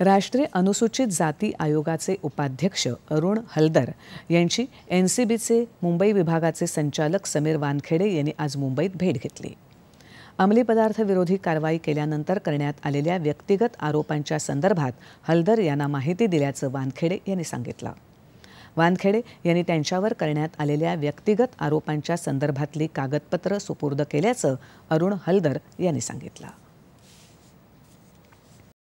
राष्ट्रीय अनुसूचित जाती आयोगाचे उपाध्यक्ष अरुण हलदर यांची एन सी बीचे मुंबई विभागाचे संचालक समीर वानखेडे यांनी आज मुंबईत भेट घेतली अंमली पदार्थ विरोधी कारवाई केल्यानंतर करण्यात आलेल्या व्यक्तिगत आरोपांच्या संदर्भात हलदर यांना माहिती दिल्याचं वानखेडे यांनी सांगितलं वानखेडे यांनी त्यांच्यावर करण्यात आलेल्या व्यक्तिगत आरोपांच्या संदर्भातली कागदपत्रं सुपूर्द केल्याचं अरुण हलदर यांनी सांगितलं